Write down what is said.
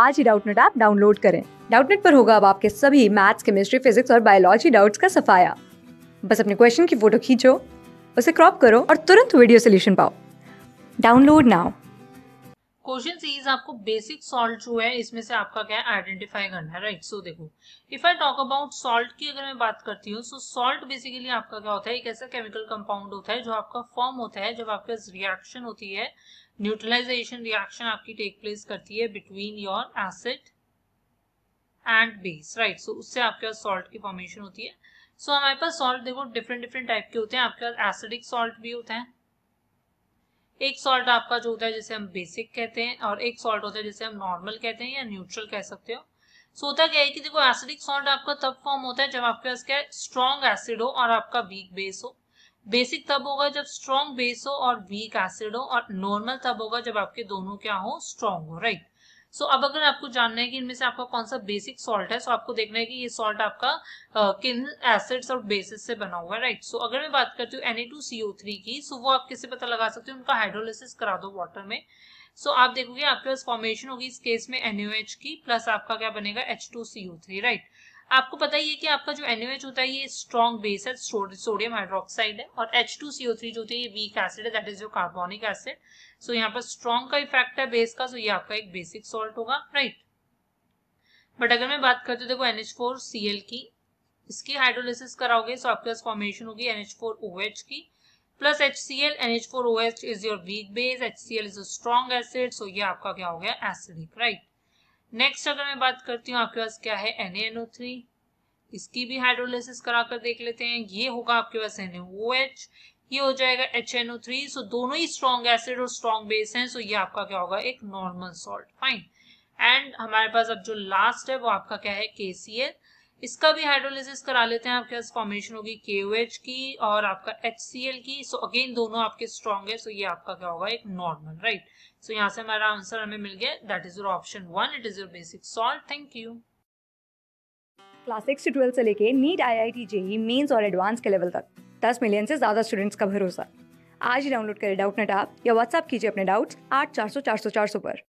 आज ही Doubtnut app download करें डाउटनेट पर होगा अब आपके सभी मैथ्स केमिस्ट्री फिजिक्स और बायोलॉजी डाउट्स का सफाया बस अपने क्वेश्चन की फोटो खींचो उसे क्रॉप करो और तुरंत वीडियो सोल्यूशन पाओ डाउनलोड नाउ क्वेश्चन इज आपको बेसिक सॉल्ट जो है इसमें से आपका क्या है आइडेंटिफाई करना है राइट सो देखो if I talk about salt की अगर मैं बात करती हूँ सो सॉल्ट बेसिकली आपका क्या होता है एक ऐसा केमिकल कंपाउंड होता है जो आपका फॉर्म होता है जब आपके पास रिएक्शन होती है न्यूट्रलाइजेशन रिएक्शन आपकी टेक प्लेस करती है between your acid and base right so उससे आपके पास सॉल्ट की फॉर्मेशन होती है सो so, हमारे पास सॉल्ट देखो डिफरेंट डिफरेंट टाइप के होते हैं आपके पास एसिडिक सॉल्ट भी होते हैं एक सॉल्ट आपका जो होता है जिसे हम बेसिक कहते हैं और एक सॉल्ट होता है जिसे हम नॉर्मल कहते हैं या न्यूट्रल कह सकते हो सो so, होता क्या है कि देखो एसिडिक सॉल्ट आपका तब फॉर्म होता है जब आपके पास क्या है स्ट्रॉन्ग एसिड हो और आपका वीक बेस हो बेसिक तब होगा जब स्ट्रॉन्ग बेस हो और वीक एसिड हो और नॉर्मल तब होगा जब आपके दोनों क्या हो स्ट्रॉन्ग हो राइट right? सो so, अब अगर आपको जानना है कि इनमें से आपका कौन सा बेसिक सॉल्ट है सो so आपको देखना है कि ये सॉल्ट आपका आ, किन एसिड्स और बेसिस से बना हुआ है राइट सो अगर मैं बात करती हूँ Na2CO3 की सो so वो आप किससे पता लगा सकते हो उनका हाइड्रोलिसिस करा दो वाटर में सो so, आप देखोगे आपके पास फॉर्मेशन होगी इस केस में NaOH की प्लस आपका क्या बनेगा H2CO3 राइट right? आपको पता ही है कि आपका जो एनओएच होता है ये स्ट्रॉन्ग बेस है सोडियम हाइड्रोक्साइड है और एच टू सीओ थ्री जो होती है ये वीक एसिड है दैट इज जो कार्बोनिक एसिड सो यहाँ पर स्ट्रॉन्ग का इफेक्ट है बेस का सो so ये आपका एक बेसिक सॉल्ट होगा राइट right? बट अगर मैं बात करती हूँ देखो एनएच फोर सी एल की इसकी हाइड्रोलिसिस कराओगे सो आपके पास फॉर्मेशन होगी एनएच फोर ओ एच की plus H C L NH four O H is your weak base H C L is a strong acid so ये आपका क्या हो गया एसिडिक राइट right? नेक्स्ट अगर मैं बात करती हूँ आपके पास क्या है एन इसकी भी हाइड्रोलिसिस कराकर देख लेते हैं ये होगा आपके पास एन ये हो जाएगा H N O three so दोनों ही स्ट्रॉन्ग एसिड और स्ट्रॉन्ग बेस हैं सो ये आपका क्या होगा एक नॉर्मल सॉल्ट फाइन एंड हमारे पास अब जो लास्ट है वो आपका क्या है के सी एल इसका भी हाइड्रोलिसिस करा लेते हैं आपके पास फॉर्मेशन होगी के की और आपका एच की सो so अगेन दोनों आपके स्ट्रॉन्ग है सो so ये आपका क्या होगा एक नॉर्मल राइट सो यहाँ से हमारा आंसर हमें मिल गया that is your option one it is your basic solve thank you class six से ट्वेल्थ से लेके NEET I I T JEE mains और एडवांस के लेवल तक दस मिलियन से ज्यादा स्टूडेंट्स का भरोसा आज ही डाउनलोड करें डाउट नेट आप या व्हाट्सअप कीजिए अपने डाउट्स आठ चार सौ चार सौ चार सौ पर